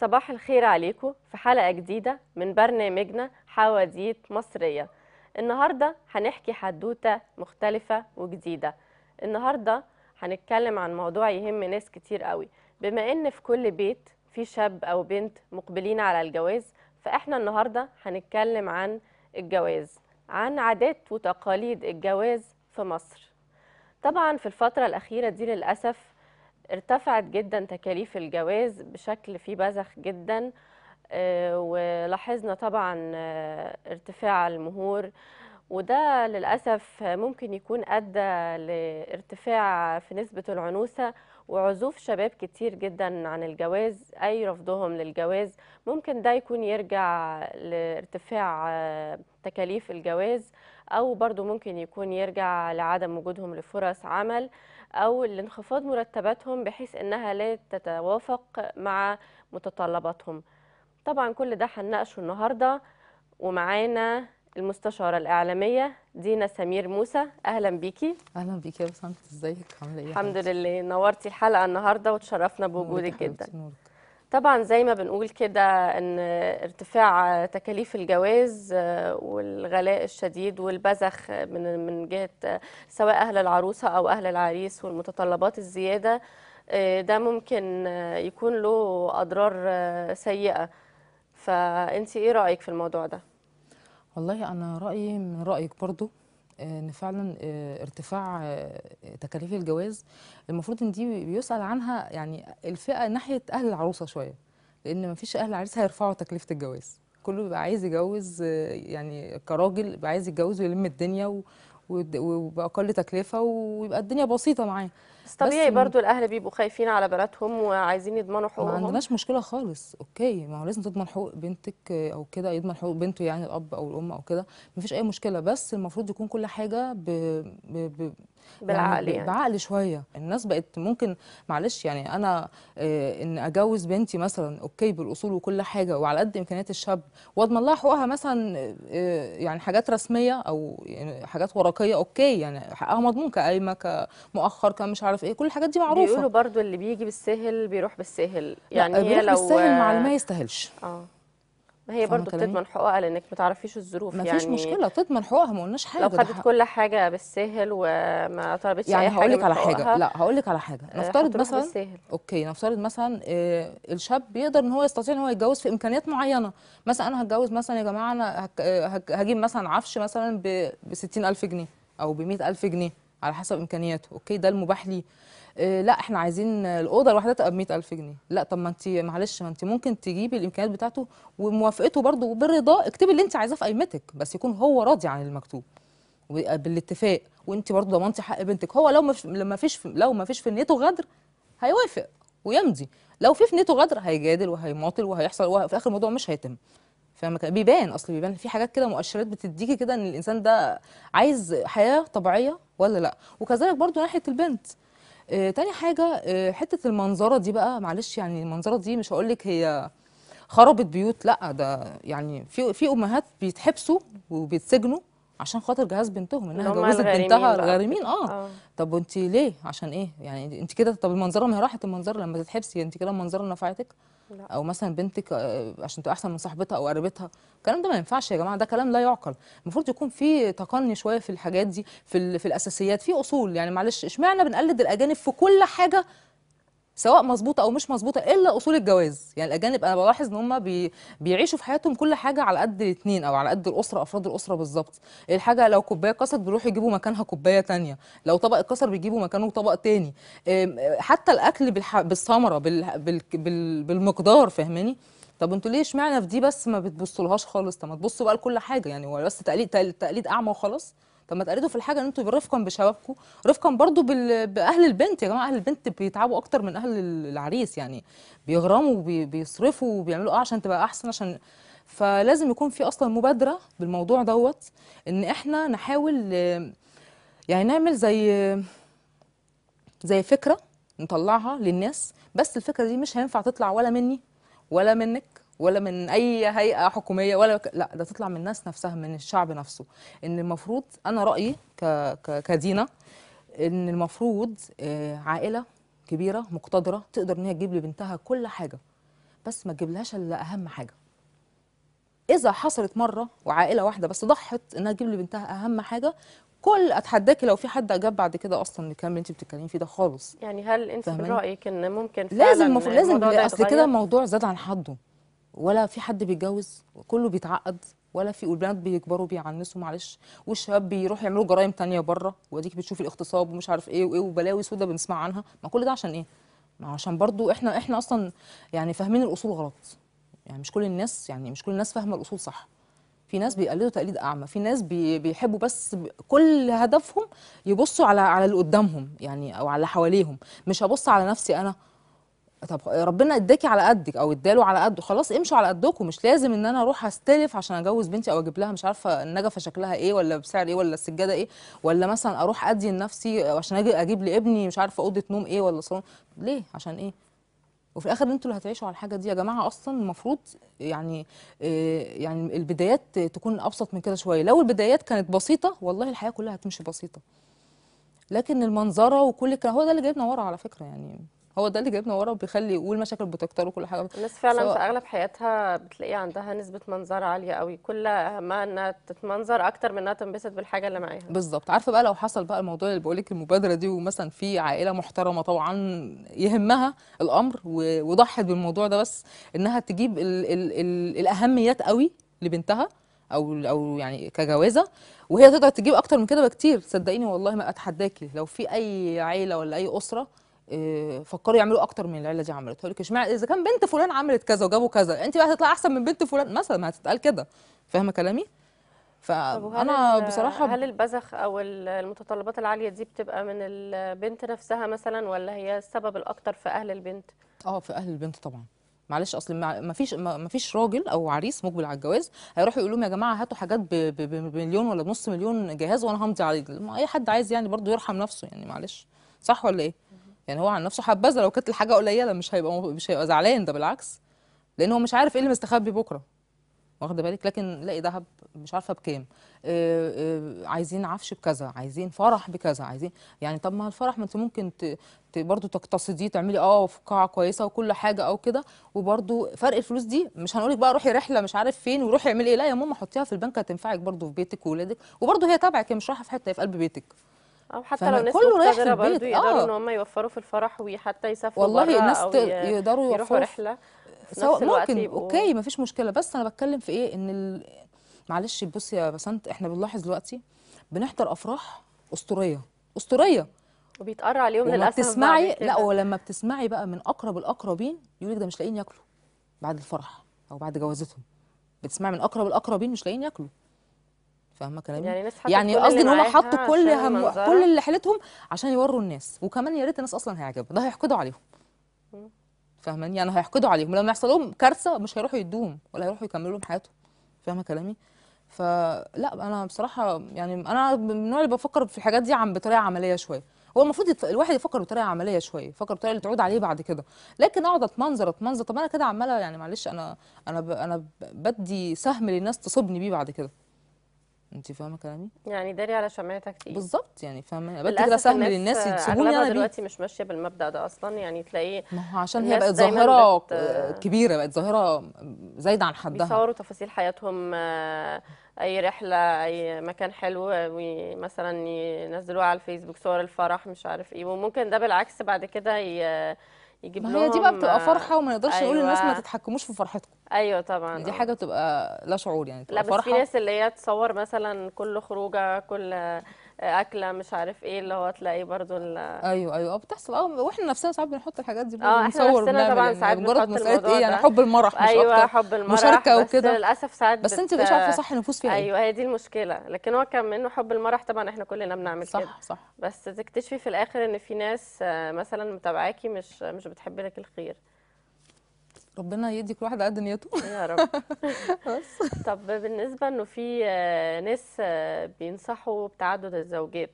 صباح الخير عليكم في حلقة جديدة من برنامجنا حواديت مصرية النهاردة هنحكي حدوتة مختلفة وجديدة النهاردة هنتكلم عن موضوع يهم ناس كتير قوي بما ان في كل بيت في شاب او بنت مقبلين على الجواز فاحنا النهاردة هنتكلم عن الجواز عن عادات وتقاليد الجواز في مصر طبعا في الفترة الأخيرة دي للأسف ارتفعت جدا تكاليف الجواز بشكل فيه بذخ جدا آه، ولاحظنا طبعا آه، ارتفاع المهور وده للأسف ممكن يكون أدى لارتفاع في نسبة العنوسة وعزوف شباب كتير جدا عن الجواز أي رفضهم للجواز ممكن ده يكون يرجع لارتفاع آه، تكاليف الجواز أو برضو ممكن يكون يرجع لعدم وجودهم لفرص عمل أو لانخفاض مرتباتهم بحيث أنها لا تتوافق مع متطلباتهم طبعا كل ده هنناقشه النهاردة ومعانا المستشارة الإعلامية دينا سمير موسى أهلا بيكي أهلا بيكي يا بسنت إزيك عاملة إيه الحمد لله نورتي الحلقة النهاردة وتشرفنا بوجودك جدا نورك. طبعا زي ما بنقول كده ان ارتفاع تكاليف الجواز آه، والغلاء الشديد والبزخ من من جهه آه، سواء اهل العروسه او اهل العريس والمتطلبات الزياده آه، ده ممكن يكون له اضرار سيئه فانت ايه رايك في الموضوع ده والله انا رايي من رايك برضو ان فعلا آه، ارتفاع آه، تكاليف الجواز المفروض ان دي بيسال عنها يعني الفئه ناحيه اهل العروسه شويه لان فيش اهل العريس هيرفعوا تكلفه الجواز كله بيبقى عايز يتجوز آه، يعني كراجل بيبقى عايز يتجوز ويلم الدنيا وباقل تكلفه ويبقى الدنيا بسيطه معاه بس طبيعي بس برضو الاهل بيبقوا خايفين على بناتهم وعايزين يضمنوا حقوقهم ما عندناش مشكله خالص اوكي ما هو لازم تضمن حقوق بنتك او كده يضمن حقوق بنته يعني الاب او الام او كده مفيش اي مشكله بس المفروض يكون كل حاجه ب... ب... ب... يعني بالعقل يعني, يعني. بعقل شويه الناس بقت ممكن معلش يعني انا إيه ان اجوز بنتي مثلا اوكي بالاصول وكل حاجه وعلى قد امكانيات الشاب واضمن لها حقوقها مثلا إيه يعني حاجات رسميه او يعني حاجات ورقيه اوكي يعني حقها مضمون كقايمه كمؤخر كمش عارف ايه كل الحاجات دي معروفه بيقولوا برضو اللي بيجي بالسهل بيروح بالسهل يعني هي لو بالسهل مع اللي ما يستاهلش اه ما هي برضو بتضمن حقوقها لانك ما تعرفيش الظروف ما يعني مفيش مشكله تضمن حقوقها ما قلناش حاجه لو خدت كل حاجه بالسهل وما طلبتش يعني اي حاجه هقول لك على حاجه لا هقول لك على حاجه آه، نفترض مثلا بالسهل. اوكي نفترض مثلا آه الشاب بيقدر ان هو يستطيع ان هو يتجوز في امكانيات معينه مثلا انا هتجوز مثلا يا جماعه انا هجيب مثلا عفش مثلا ب 60000 جنيه او ب 100000 جنيه على حسب امكانياته اوكي ده المباح ليه آه، لا احنا عايزين الاوضه الواحده تبقى ب 100000 جنيه لا طب ما انت معلش ما انت ممكن تجيبي الامكانيات بتاعته وموافقته برده وبالرضا اكتبي اللي انت عايزاه في قيمتك بس يكون هو راضي عن المكتوب آه، بالاتفاق وانت برضه ضمنتي حق بنتك هو لو ما لما فيش لو ما فيش في نيته غدر هيوافق ويمضي لو في في نيته غدر هيجادل وهيماطل وهيحصل وفي اخر الموضوع مش هيتم فما بيبان اصل بيبان في حاجات كده مؤشرات بتديكي كده ان الانسان ده عايز حياه طبيعيه ولا لا وكذلك برضو ناحيه البنت آه تاني حاجه آه حته المنظره دي بقى معلش يعني المنظره دي مش هقول لك هي خربت بيوت لا ده يعني في في امهات بيتحبسوا وبيتسجنوا عشان خاطر جهاز بنتهم انها جوزت بنتها غارمين آه. اه طب وانت ليه عشان ايه يعني انت كده طب المنظره ما هي راحت المنظره لما تتحبسي انت كده المنظره نفعتك لا. او مثلا بنتك آه، عشان تبقى احسن من صاحبتها او قريبتها الكلام ده ما ينفعش يا جماعه ده كلام لا يعقل المفروض يكون في تقني شويه في الحاجات دي في في الاساسيات في اصول يعني معلش اشمعنا بنقلد الاجانب في كل حاجه سواء مظبوطه او مش مظبوطه الا اصول الجواز يعني الاجانب انا بلاحظ ان هم بي... بيعيشوا في حياتهم كل حاجه على قد الاثنين او على قد الاسره افراد الاسره بالظبط الحاجه لو كوبايه اتكسرت بيروحوا يجيبوا مكانها كوبايه ثانيه لو طبق اتكسر بيجيبوا مكانه طبق ثاني حتى الاكل بالح... بالثمره بال... بال... بال... بالمقدار فاهماني طب انتوا ليه اشمعنى في دي بس ما بتبصولهاش خالص طب ما تبصوا بقى لكل حاجه يعني هو بس تقليد تقليد اعمى وخلاص طب ما تقلدوا في الحاجه ان انتوا رفقا بشبابكم رفقا برضو باهل البنت يا جماعه اهل البنت بيتعبوا اكتر من اهل العريس يعني بيغرموا وبيصرفوا وبيعملوا اه عشان تبقى احسن عشان فلازم يكون في اصلا مبادره بالموضوع دوت ان احنا نحاول يعني نعمل زي زي فكره نطلعها للناس بس الفكره دي مش هينفع تطلع ولا مني ولا منك ولا من اي هيئه حكوميه ولا لا ده تطلع من الناس نفسها من الشعب نفسه ان المفروض انا رايي كدينا ان المفروض آه، عائله كبيره مقتدره تقدر ان هي تجيب لبنتها كل حاجه بس ما تجيبلهاش الا اهم حاجه اذا حصلت مره وعائله واحده بس ضحت انها تجيب لبنتها اهم حاجه كل اتحداكي لو في حد اجاب بعد كده اصلا الكلام اللي انت بتتكلمي فيه ده خالص يعني هل انت من رايك ان ممكن فعلا لازم المفروض لازم اصل كده الموضوع زاد عن حده ولا في حد بيتجوز كله بيتعقد ولا في البنات بيكبروا بيعنسوا معلش والشباب بيروحوا يعملوا جرائم تانية بره واديك بتشوف الاغتصاب ومش عارف ايه وايه وبلاوي سودا بنسمع عنها ما كل ده عشان ايه ما عشان برضو احنا احنا اصلا يعني فاهمين الاصول غلط يعني مش كل الناس يعني مش كل الناس فاهمه الاصول صح في ناس بيقلدوا تقليد اعمى في ناس بيحبوا بس كل هدفهم يبصوا على على اللي قدامهم يعني او على اللي حواليهم مش هبص على نفسي انا طب ربنا اداكي على قدك او اداله على قده خلاص امشوا على قدكم مش لازم ان انا اروح استلف عشان اجوز بنتي او اجيب لها مش عارفه النجفه شكلها ايه ولا بسعر ايه ولا السجاده ايه ولا مثلا اروح ادي لنفسي عشان اجي اجيب لابني مش عارفه اوضه نوم ايه ولا صالون ليه عشان ايه وفي الاخر انتوا اللي هتعيشوا على الحاجه دي يا جماعه اصلا المفروض يعني آه، يعني البدايات تكون ابسط من كده شويه لو البدايات كانت بسيطه والله الحياه كلها هتمشي بسيطه لكن المنظره وكل الكلام هو ده اللي جايبنا ورا على فكره يعني هو ده اللي جايبنا ورا وبيخلي والمشاكل بتكتر وكل حاجه الناس فعلا سواء. في اغلب حياتها بتلاقي عندها نسبه منظر عاليه قوي كل ما انها تتمنظر اكتر من انها تنبسط بالحاجه اللي معاها بالظبط عارفه بقى لو حصل بقى الموضوع اللي بقول لك المبادره دي ومثلا في عائله محترمه طبعا يهمها الامر وضحت بالموضوع ده بس انها تجيب الـ الـ الـ الاهميات قوي لبنتها او او يعني كجوازه وهي تقدر تجيب اكتر من كده بكتير صدقيني والله ما اتحداكي لو في اي عيله ولا اي اسره آه، فكروا يعملوا اكتر من العيله دي عملته لك اشمعنى اذا كان بنت فلان عملت كذا وجابوا كذا انت بقى هتطلعي احسن من بنت فلان مثلا ما هتتقال كده فاهمه كلامي فانا بصراحه هل البذخ او المتطلبات العاليه دي بتبقى من البنت نفسها مثلا ولا هي السبب الاكتر في اهل البنت اه في اهل البنت طبعا معلش اصل ما فيش ما فيش راجل او عريس مقبل على الجواز هيروح يقول لهم يا جماعه هاتوا حاجات بمليون ولا بنص مليون جهاز وانا همضي عليه اي حد عايز يعني برضه يرحم نفسه يعني معلش صح ولا ايه يعني هو عن نفسه حبذا لو كانت الحاجه قليله مش هيبقى مش هيبقى زعلان ده بالعكس لان هو مش عارف ايه اللي مستخبي بكره واخده بالك لكن لاقي ذهب مش عارفه بكام آآ آه، آآ آه، عايزين عفش بكذا عايزين فرح بكذا عايزين يعني طب ما الفرح ما انت ممكن ت... ت... برضه تقتصديه تعملي اه في قاعه كويسه وكل حاجه او كده وبرضه فرق الفلوس دي مش هنقولك بقى روحي رحله مش عارف فين وروحي اعملي ايه لا يا ماما حطيها في البنك هتنفعك برضه في بيتك واولادك وبرضه هي تبعك هي مش رايحه في حته في قلب بيتك او حتى لو الناس مقتدره برضه يقدروا آه. ان هم يوفروا في الفرح وحتى يسافروا والله الناس يقدروا يوفروا رحله سواء ممكن يبقوا... اوكي مفيش مشكله بس انا بتكلم في ايه ان ال... معلش بصي يا بسنت احنا بنلاحظ دلوقتي بنحضر افراح اسطوريه اسطوريه وبيتقرع عليهم للاسف بتسمعي لا ولما بتسمعي بقى من اقرب الاقربين يقول لك ده مش لاقيين ياكلوا بعد الفرح او بعد جوازتهم بتسمعي من اقرب الاقربين مش لاقيين ياكلوا فاهمه كلامي يعني ناس يعني قصدي ان هم حطوا كل هم كل اللي حيلتهم عشان يوروا الناس وكمان يا ريت الناس اصلا هيعجبها ده هيحقدوا عليهم فاهماني يعني هيحقدوا عليهم لما يحصل لهم كارثه مش هيروحوا يدوهم ولا هيروحوا يكملوا لهم حياتهم فاهمه كلامي فلا انا بصراحه يعني انا من النوع اللي بفكر في الحاجات دي عم بطريقه عمليه شويه هو المفروض يتف... الواحد يفكر بطريقه عمليه شويه يفكر بطريقه اللي تعود عليه بعد كده لكن اقعد اتمنظر اتمنظر طب انا كده عماله يعني معلش انا انا ب... انا بدي سهم للناس تصيبني بيه بعد كده انت فاهمه كلامي يعني داري على شمعتك تقيل بالظبط يعني فاهمه بقى كده سهل للناس يسيبوني انا دلوقتي مش ماشيه بالمبدا ده اصلا يعني تلاقيه ما هو عشان هي بقت ظاهره كبيره بقت ظاهره زايده عن حدها بيصوروا تفاصيل حياتهم آه، اي رحله اي مكان حلو آه، مثلا ينزلوها على الفيسبوك صور الفرح مش عارف ايه وممكن ده بالعكس بعد كده يجيب لهم ما هي دي بقى بتبقى فرحه وما نقدرش آه، أيوة. نقول للناس ما تتحكموش في فرحتكم ايوه طبعا دي آه. حاجه بتبقى لا شعور يعني لا بس في ناس اللي هي تصور مثلا كل خروجه كل آه، اكله مش عارف ايه اللي هو تلاقي برضو ايوه ايوه بتحصل اه واحنا نفسنا ساعات بنحط الحاجات دي اه احنا نفسنا طبعا يعني ساعات مجرد مساله ايه يعني حب المرح مش ايوه أكتر. حب المرح مشاركه وكده للاسف ساعات بس انت مش عارفه صح النفوس فيها إيه؟ ايوه هي دي المشكله لكن هو كان منه حب المرح طبعا احنا كلنا بنعمل صح كده صح صح بس تكتشفي في الاخر ان في ناس آه، مثلا متابعاكي مش مش بتحب لك الخير ربنا يدي كل واحد قد نيته يا رب بس طب بالنسبه انه في آه، ناس آه، بينصحوا بتعدد الزوجات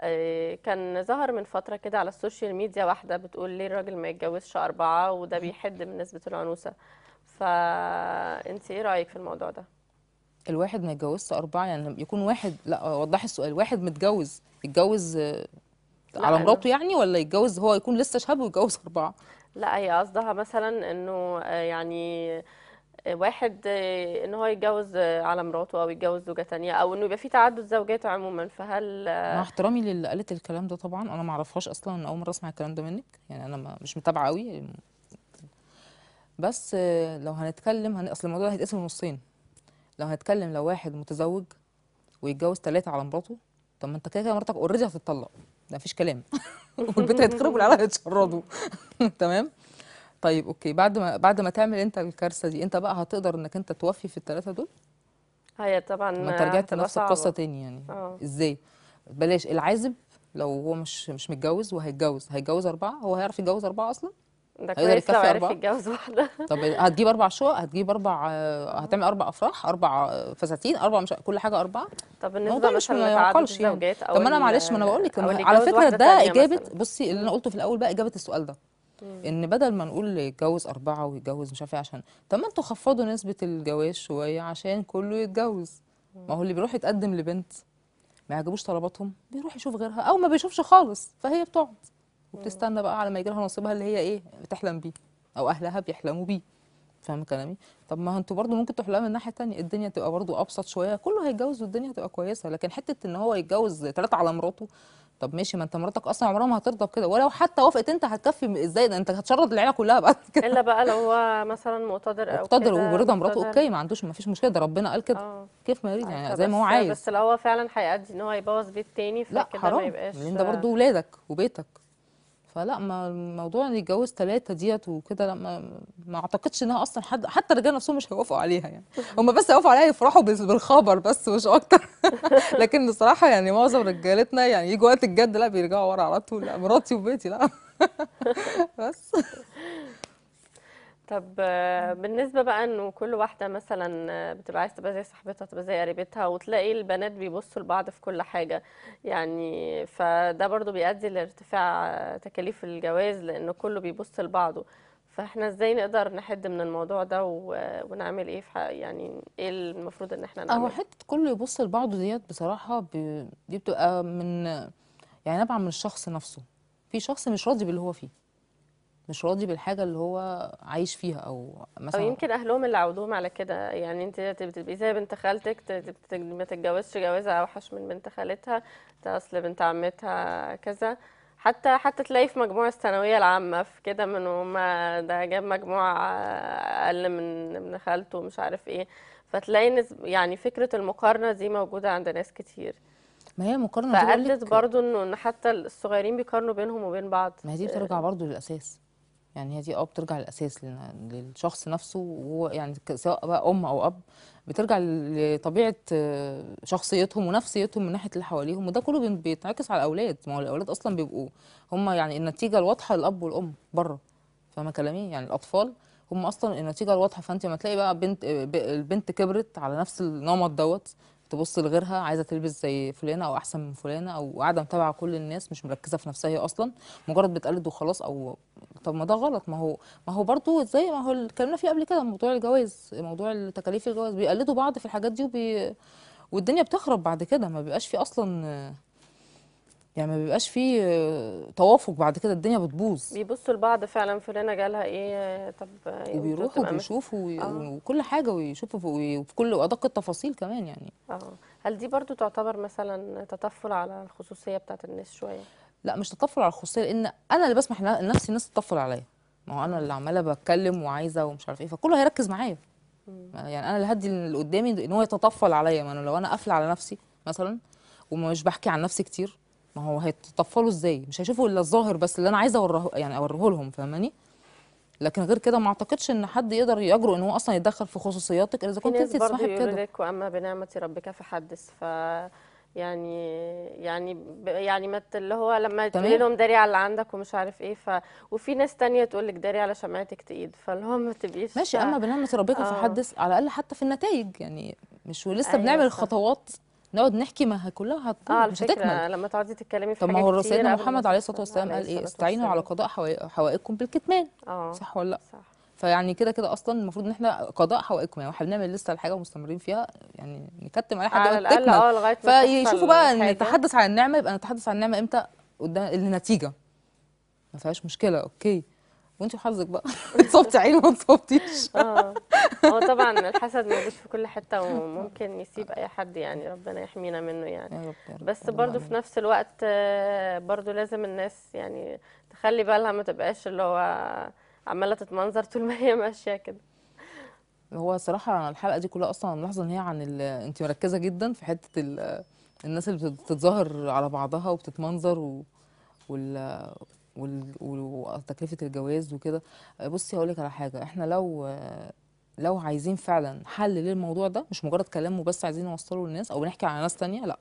آه، كان ظهر من فتره كده على السوشيال ميديا واحده بتقول ليه الراجل ما يتجوزش اربعه وده بيحد من نسبه العنوسه فانت ايه رايك في الموضوع ده الواحد ما يتجوزش اربعه يعني يكون واحد لا وضحي السؤال واحد متجوز يتجوز على مراته يعني ولا يتجوز هو يكون لسه شاب ويتجوز اربعه لا هي قصدها مثلا انه آه، يعني آه، واحد آه، ان هو يتجوز على مراته او يتجوز زوجه ثانيه او انه يبقى في تعدد زوجات عموما فهل مع احترامي للي قالت الكلام ده طبعا انا ما اعرفهاش اصلا انا اول مره اسمع الكلام ده منك يعني انا مش متابعه قوي بس لو هنتكلم هن... اصل الموضوع هيتقسم نصين لو هنتكلم لو واحد متزوج ويتجوز ثلاثه على مراته طب ما انت كده كده مراتك اوريدي هتتطلق ده مفيش كلام والبيت هيتخرب والعيال هيتشردوا تمام طيب اوكي بعد ما بعد ما تعمل انت الكارثه دي انت بقى هتقدر انك انت توفي في الثلاثه دول هي طبعا ما انت رجعت لنفس القصه تاني يعني أوه. ازاي بلاش العازب لو هو مش مش متجوز وهيتجوز هيتجوز اربعه هو هيعرف يتجوز اربعه اصلا ده كويس لو عرف يتجوز واحده طب هتجيب اربع شقق هتجيب اربع هتعمل اربع افراح اربع فساتين اربع مش كل حاجه اربعه طب بالنسبه مش لتعدد الزوجات يعني. طب ما انا معلش ما انا بقول لك على فكره ده اجابه بصي اللي انا قلته في الاول بقى اجابه السؤال ده ان بدل ما نقول يتجوز اربعه ويتجوز مش عارف ايه عشان طب ما انتوا خفضوا نسبه الجواز شويه عشان كله يتجوز ما هو اللي بيروح يتقدم لبنت ما يعجبوش طلباتهم بيروح يشوف غيرها او ما بيشوفش خالص فهي بتقعد وبتستنى بقى على ما يجي لها نصيبها اللي هي ايه بتحلم بيه او اهلها بيحلموا بيه فاهم كلامي طب ما انتوا برضو ممكن تحلموا من الناحيه الثانيه الدنيا تبقى برضو ابسط شويه كله هيتجوز والدنيا هتبقى كويسه لكن حته ان هو يتجوز ثلاثه على مراته طب ماشي ما انت مراتك اصلا عمرها ما هترضى بكده ولو حتى وافقت انت هتكفي ازاي ده انت هتشرد العيله كلها بعد كده الا بقى لو هو مثلا مقتدر او مقتدر وبرضا مراته اوكي ما عندوش ما فيش مشكله ده ربنا قال كده أوه. كيف ما يريد آه، يعني زي ما هو عايز بس لو هو فعلا هيأدي ان هو يبوظ بيت تاني فكده ما يبقاش حرام ده برضه ولادك وبيتك فلا ما موضوع ان يتجوز ثلاثه ديت وكده لا ما, ما اعتقدش انها اصلا حد حتى الرجاله نفسهم مش هيوافقوا عليها يعني هم بس هيوافقوا عليها يفرحوا بالخبر بس مش اكتر لكن بصراحه يعني معظم رجالتنا يعني يجي وقت الجد لا بيرجعوا ورا على طول لا مراتي وبيتي لا بس طب آه، بالنسبة بقى انه كل واحدة مثلا آه، بتبقى عايزه تبقى زي صاحبتها تبقى زي قريبتها وتلاقي البنات بيبصوا لبعض في كل حاجة يعني فده برضو بيؤدي لارتفاع تكاليف الجواز لانه كله بيبص لبعضه فاحنا ازاي نقدر نحد من الموضوع ده ونعمل ايه في يعني ايه المفروض ان احنا نعمل هو حته كله يبص لبعضه ديت بصراحه دي بتبقى من يعني نابعه من الشخص نفسه في شخص مش راضي باللي هو فيه مش راضي بالحاجه اللي هو عايش فيها او مثلا او يمكن اهلهم اللي عودوهم على كده يعني انت تبقي زي بنت خالتك ما تتجوزش جوازه اوحش من بنت خالتها اصل بنت عمتها كذا حتى حتى تلاقي في مجموع الثانويه العامه في كده من وما ده جاب مجموع اقل من ابن خالته ومش عارف ايه فتلاقي يعني فكره المقارنه دي موجوده عند ناس كتير ما هي مقارنه فقلت برضو انه حتى الصغيرين بيقارنوا بينهم وبين بعض ما هي دي بترجع برضو للاساس يعني هي دي اه بترجع للاساس للشخص نفسه ويعني سواء بقى ام او اب بترجع لطبيعه آه، شخصيتهم ونفسيتهم من ناحيه اللي حواليهم وده كله بيتعكس على الاولاد ما هو الاولاد اصلا بيبقوا هم يعني النتيجه الواضحه للاب والام بره فاهمه كلامي يعني الاطفال هم اصلا النتيجه الواضحه فانت ما تلاقي بقى بنت آه، البنت كبرت على نفس النمط دوت تبص لغيرها عايزه تلبس زي فلانه او احسن من فلانه او قاعده متابعه كل الناس مش مركزه في نفسها هي اصلا مجرد بتقلد وخلاص او طب ما ده غلط ما هو ما هو برضه زي ما هو اللي اتكلمنا فيه قبل كده موضوع الجواز موضوع تكاليف الجواز بيقلدوا بعض في الحاجات دي وبي... والدنيا بتخرب بعد كده ما بيبقاش في اصلا يعني ما بيبقاش فيه توافق بعد كده الدنيا بتبوظ بيبصوا لبعض فعلا فلانه جالها ايه طب وبيروحوا وبيشوفوا آه. وكل حاجه ويشوفوا في كل ادق التفاصيل كمان يعني اه هل دي برضو تعتبر مثلا تطفل على الخصوصيه بتاعت الناس شويه لا مش تطفل على الخصوصيه لان انا اللي بسمح لنفسي الناس تطفل عليا ما هو انا اللي عماله بتكلم وعايزه ومش عارف ايه فكله هيركز معايا يعني انا اللي هدي اللي قدامي ان هو يتطفل عليا ما انا لو انا قافله على نفسي مثلا ومش بحكي عن نفسي كتير ما هو هيتطفلوا ازاي مش هيشوفوا الا الظاهر بس اللي انا عايزه اوريه يعني اوريه لهم فاهماني لكن غير كده ما اعتقدش ان حد يقدر يجرؤ ان هو اصلا يتدخل في خصوصياتك اذا كنت انت تسمحي بكده برضه لك واما بنعمه ربك فحدث ف يعني يعني يعني ما اللي هو لما تقول لهم داري على اللي عندك ومش عارف ايه ف وفي ناس تانية تقول لك داري على شمعتك تقيد فاللي هو ما تبقيش ماشي اما بنعمه ربك آه. فحدث على الاقل حتى في النتائج يعني مش ولسه أيوة بنعمل الخطوات نقعد نحكي ما هي كلها هتطول آه مش هتكمل لما تقعدي تتكلمي في طب ما هو سيدنا محمد عليه الصلاه والسلام قال ايه استعينوا على قضاء حوائجكم بالكتمان آه صح ولا لا صح فيعني كده كده اصلا المفروض ان احنا قضاء حوائجكم يعني احنا بنعمل لسه الحاجه ومستمرين فيها يعني نكتم عليها حاجه على الاقل اه لغايه فيشوفوا بقى نتحدث عن النعمه يبقى نتحدث عن النعمه امتى قدام النتيجه ما فيهاش مشكله اوكي وانت حظك بقى اتصبتي عين ما اتصبتيش اه هو طبعا الحسد موجود في كل حته وممكن يسيب اي حد يعني ربنا يحمينا منه يعني بس برضو في نفس الوقت آه، برضو لازم الناس يعني تخلي بالها ما تبقاش اللي هو عماله تتمنظر طول ما هي ماشيه كده هو صراحه الحلقه دي كلها اصلا ملاحظه ان هي عن انت مركزه جدا في حته الناس اللي بتتظاهر على بعضها وبتتمنظر و... وال وتكلفه الجواز وكده آه، بصي هقول لك على حاجه احنا لو آه، لو عايزين فعلا حل للموضوع ده مش مجرد كلام وبس عايزين نوصله للناس او بنحكي على ناس تانية لا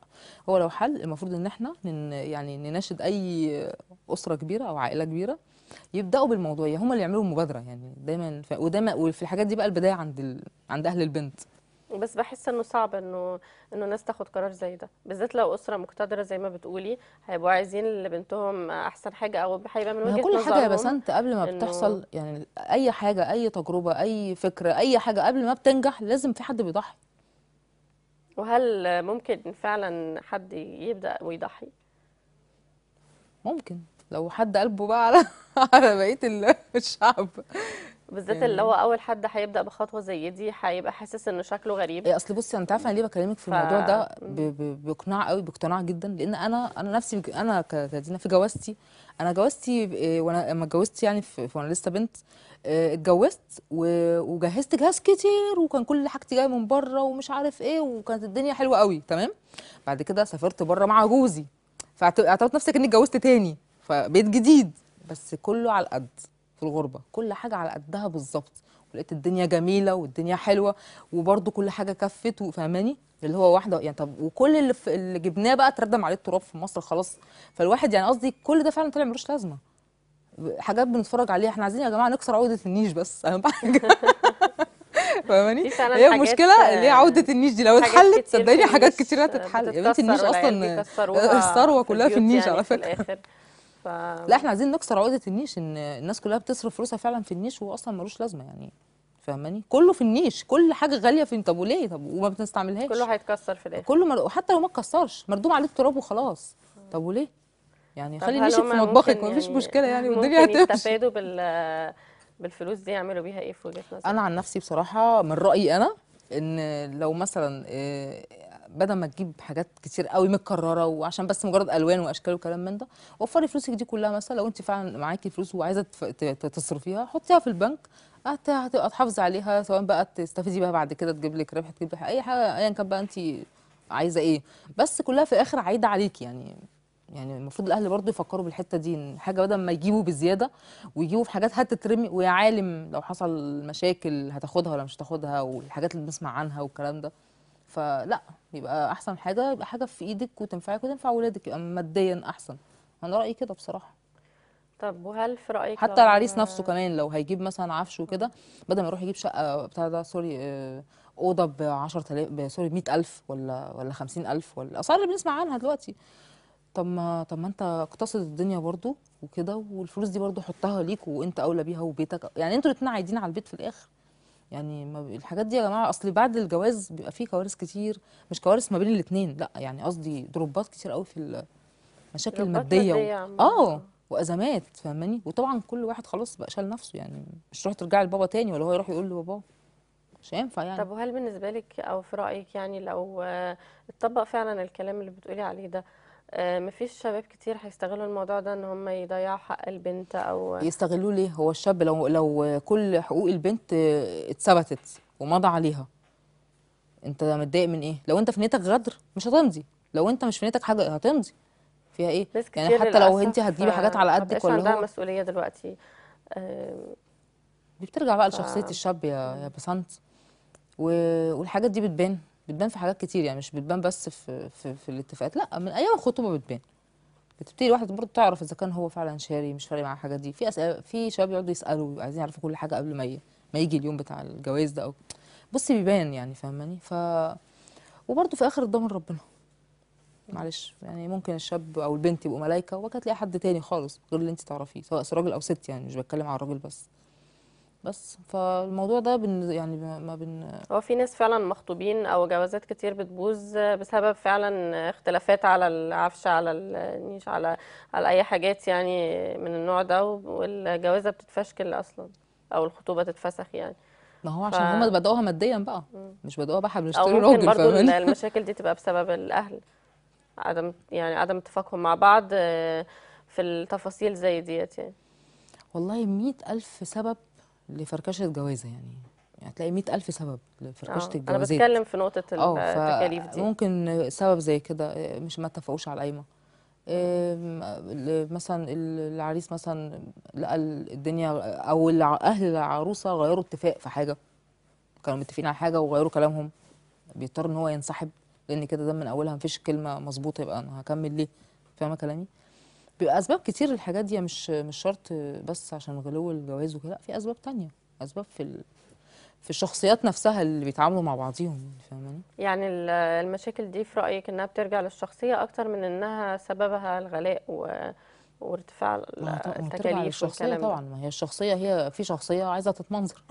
هو لو حل المفروض ان احنا نن يعني نناشد اي اسره كبيره او عائله كبيره يبداوا بالموضوع هم اللي يعملوا المبادره يعني دايما ف... ودايما وفي الحاجات دي بقى البدايه عند ال... عند اهل البنت بس بحس انه صعب انه انه الناس تاخد قرار زي ده بالذات لو اسره مقتدره زي ما بتقولي هيبقوا عايزين لبنتهم احسن حاجه او هيبقى من وجهه كل حاجه يا بسنت قبل ما بتحصل يعني اي حاجه اي تجربه اي فكره اي حاجه قبل ما بتنجح لازم في حد بيضحي وهل ممكن فعلا حد يبدا ويضحي ممكن لو حد قلبه بقى على على بقيه الشعب بالذات اللي هو آه. اول حد هيبدا بخطوه زي دي هيبقى حاسس ان شكله غريب ايه اصل بصي انت عارفه انا ليه بكلمك في الموضوع ده باقناع قوي باقتناع جدا لان انا انا نفسي انا كدينا في جوازتي انا جوازتي آه، وانا لما اتجوزت يعني في... وانا لسه بنت آه، اتجوزت و... وجهزت جهاز كتير وكان كل حاجتي جايه من بره ومش عارف ايه وكانت الدنيا حلوه قوي تمام بعد كده سافرت بره مع جوزي فاعتبرت نفسك اني اتجوزت تاني فبيت جديد بس كله على القد في الغربه كل حاجه على قدها بالظبط ولقيت الدنيا جميله والدنيا حلوه وبرده كل حاجه كفت وفهماني اللي هو واحده يعني طب وكل اللي, اللي جبناه بقى اتردم عليه التراب في مصر خلاص فالواحد يعني قصدي كل ده فعلا طلع ملوش لازمه حاجات بنتفرج عليها احنا عايزين يا جماعه نكسر عودة النيش بس اهم حاجه فاهماني هي المشكله اللي هي عوده النيش دي لو اتحلت صدقيني حاجات كتير هتتحل يا بنتي النيش اصلا الثروه كلها في النيش يعني على فكره لا احنا عايزين نكسر عقده النيش ان الناس كلها بتصرف فلوسها فعلا في النيش وهو اصلا ملوش لازمه يعني فاهماني كله في النيش كل حاجه غاليه في طب وليه طب وما بتستعملهاش كله هيتكسر في الاخر كله مر... حتى لو ما اتكسرش مردوم عليه التراب وخلاص طب وليه يعني خلي النيش في مطبخك مفيش يعني مشكله يعني والدنيا هتمشي يستفادوا بال بالفلوس دي يعملوا بيها ايه في وجهه نظرك انا عن نفسي بصراحه من رايي انا ان لو مثلا آه، بدل ما تجيب حاجات كتير قوي متكرره وعشان بس مجرد الوان واشكال وكلام من ده وفري فلوسك دي كلها مثلا لو انت فعلا معاكي فلوس وعايزه تصرفيها حطيها في البنك هتبقى تحافظي عليها سواء بقى تستفيدي بيها بعد كده تجيب لك ربح تجيب لك اي حاجه ايا كان بقى انت عايزه ايه بس كلها في الاخر عايده عليكي يعني يعني المفروض الاهل برضه يفكروا بالحته دي ان حاجه بدل ما يجيبوا بزياده ويجيبوا في حاجات هتترمي ويا عالم لو حصل مشاكل هتاخدها ولا مش هتاخدها والحاجات اللي بنسمع عنها والكلام ده فلا يبقى احسن حاجه يبقى حاجه في ايدك وتنفعك وتنفع ولادك يبقى ماديا احسن انا رايي كده بصراحه طب وهل في رايك حتى العريس نفسه كمان لو هيجيب مثلا عفش وكده بدل ما يروح يجيب شقه بتاع ده سوري آه، اوضه ب 10000 سوري ب 100000 ولا ولا 50000 ولا الاسعار اللي بنسمع عنها دلوقتي طب ما طب ما انت اقتصد الدنيا برضو وكده والفلوس دي برضو حطها ليك وانت اولى بيها وبيتك يعني انتوا الاثنين عايدين على البيت في الاخر يعني ما ب... الحاجات دي يا جماعه اصل بعد الجواز بيبقى فيه كوارث كتير مش كوارث ما بين الاثنين لا يعني قصدي دروبات كتير قوي في المشاكل الماديه و... اه وازمات فاهماني وطبعا كل واحد خلاص بقى شال نفسه يعني مش تروح ترجع لبابا تاني ولا هو يروح يقول لباباه مش هينفع يعني طب وهل بالنسبه لك او في رايك يعني لو آه، اتطبق فعلا الكلام اللي بتقولي عليه ده آه، مفيش شباب كتير هيستغلوا الموضوع ده ان هم يضيعوا حق البنت او يستغلوه ليه هو الشاب لو لو كل حقوق البنت اتثبتت ومضى عليها انت متضايق من ايه لو انت في نيتك غدر مش هتمضي لو انت مش في نيتك حاجه هتمضي فيها ايه يعني حتى لو انت هتجيبي حاجات على قدك ولا عندها هو مسؤوليه دلوقتي دي بترجع بقى ف... لشخصيه الشاب يا يا بسنت والحاجات دي بتبان بتبان في حاجات كتير يعني مش بتبان بس في في, في الاتفاقات لا من ايام الخطوبه بتبان بتبتدي الواحد برضه تعرف اذا كان هو فعلا شاري مش فارق معاه الحاجات دي في أسئلة في شباب يقعدوا يسالوا عايزين يعرفوا كل حاجه قبل ما ما يجي اليوم بتاع الجواز ده او بصي بيبان يعني فاهماني ف وبرضه في اخر الضمن ربنا معلش يعني ممكن الشاب او البنت يبقوا ملايكه وكانت تلاقي حد تاني خالص غير اللي انت تعرفيه سواء راجل او ست يعني مش بتكلم على الراجل بس بس فالموضوع ده بن يعني ما بن هو في ناس فعلا مخطوبين او جوازات كتير بتبوظ بسبب فعلا اختلافات على العفش على النيش على على اي حاجات يعني من النوع ده والجوازه بتتفشكل اصلا او الخطوبه تتفسخ يعني ما هو عشان ف... هم بدأوها ماديا بقى مش بدأوها بقى احنا بنشتري راجل برضو برضه المشاكل دي تبقى بسبب الاهل عدم يعني عدم اتفاقهم مع بعض آه، في التفاصيل زي ديت يعني والله مئة ألف سبب لفركشه جوازه يعني, يعني هتلاقي يعني ألف سبب لفركشة آه، الجوازات أنا بتكلم في نقطة آه، التكاليف دي ممكن سبب زي كده آه، مش ما اتفقوش على القايمة مثلا العريس مثلا لقى الدنيا أو أهل العروسة غيروا اتفاق في حاجة كانوا متفقين على حاجة وغيروا كلامهم بيضطر إن هو ينسحب لأن كده ده من أولها مفيش كلمة مظبوطة يبقى أنا هكمل ليه فاهمة كلامي؟ بيبقى اسباب كتير الحاجات دي يعني مش مش شرط بس عشان غلو الجواز وكده لا في اسباب تانية اسباب في ال... في الشخصيات نفسها اللي بيتعاملوا مع بعضيهم فاهماني يعني المشاكل دي في رايك انها بترجع للشخصيه اكتر من انها سببها الغلاء و... وارتفاع التكاليف والكلام طبعا ما هي الشخصيه هي في شخصيه عايزه تتمنظر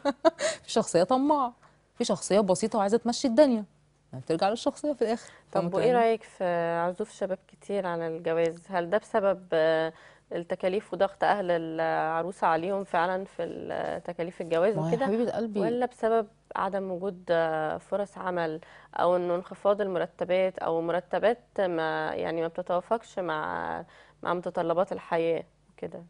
في شخصيه طماعه في شخصيه بسيطه وعايزه تمشي الدنيا بترجع يعني للشخصيه في الاخر طب وايه رايك في عزوف شباب كتير على الجواز هل ده بسبب آه، التكاليف وضغط اهل العروسه عليهم فعلا في تكاليف الجواز وكده ولا بسبب عدم وجود آه، فرص عمل او انه انخفاض المرتبات او مرتبات ما يعني ما بتتوافقش مع مع متطلبات الحياه وكده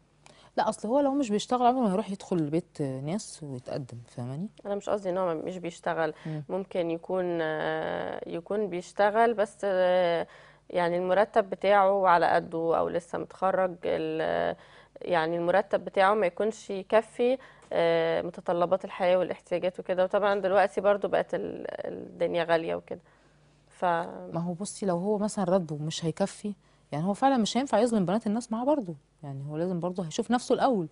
لا اصل هو لو مش بيشتغل عمره ما هيروح يدخل بيت ناس ويتقدم فاهماني انا مش قصدي ان هو مش بيشتغل مم. ممكن يكون آه، يكون بيشتغل بس آه، يعني المرتب بتاعه على قده او لسه متخرج يعني المرتب بتاعه ما يكونش يكفي آه، متطلبات الحياه والاحتياجات وكده وطبعا دلوقتي برضو بقت الدنيا غاليه وكده ف ما هو بصي لو هو مثلا راتبه مش هيكفي يعني هو فعلا مش هينفع يظلم بنات الناس معاه برضه يعني هو لازم برضه هيشوف نفسه الاول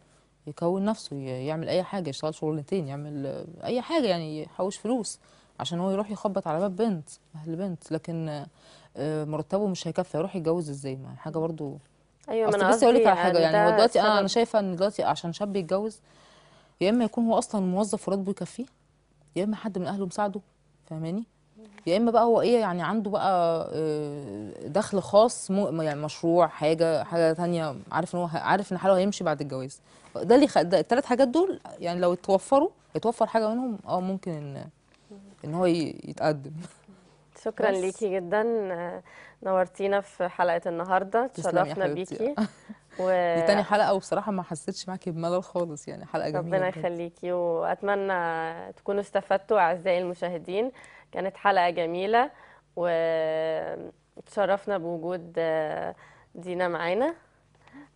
يكون نفسه يعمل اي حاجه يشتغل شغلتين يعمل اي حاجه يعني يحوش فلوس عشان هو يروح يخبط على باب بنت اهل بنت لكن آه، مرتبه مش هيكفي هيروح يتجوز ازاي ما حاجه برضه ايوه ما انا بس اقول لك على حاجه يعني, يعني هو دلوقتي انا آه، انا شايفه ان دلوقتي عشان شاب يتجوز يا اما يكون هو اصلا موظف وراتبه يكفيه يا اما حد من اهله مساعده فاهماني يا اما بقى هو ايه يعني عنده بقى آه، دخل خاص يعني مشروع حاجه حاجه ثانيه عارف ان هو عارف ان حاله هيمشي بعد الجواز ده اللي الثلاث حاجات دول يعني لو اتوفروا اتوفر حاجه منهم اه ممكن ان ان هو يتقدم شكرا بس. ليكي جدا نورتينا في حلقه النهارده تشرفنا بيكي و... دي تاني حلقه وبصراحه ما حسيتش معاكي بملل خالص يعني حلقه جميله ربنا يخليكي واتمنى تكونوا استفدتوا اعزائي المشاهدين كانت حلقة جميلة وتشرفنا بوجود دينا معانا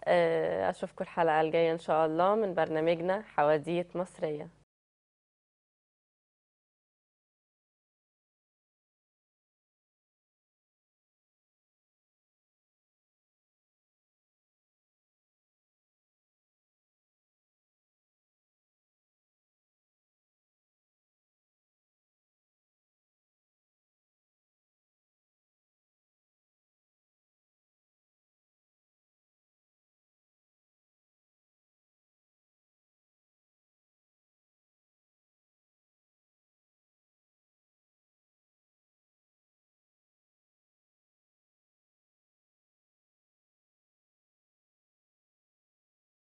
آه، أشوفكم الحلقة الجاية إن شاء الله من برنامجنا حواديت مصرية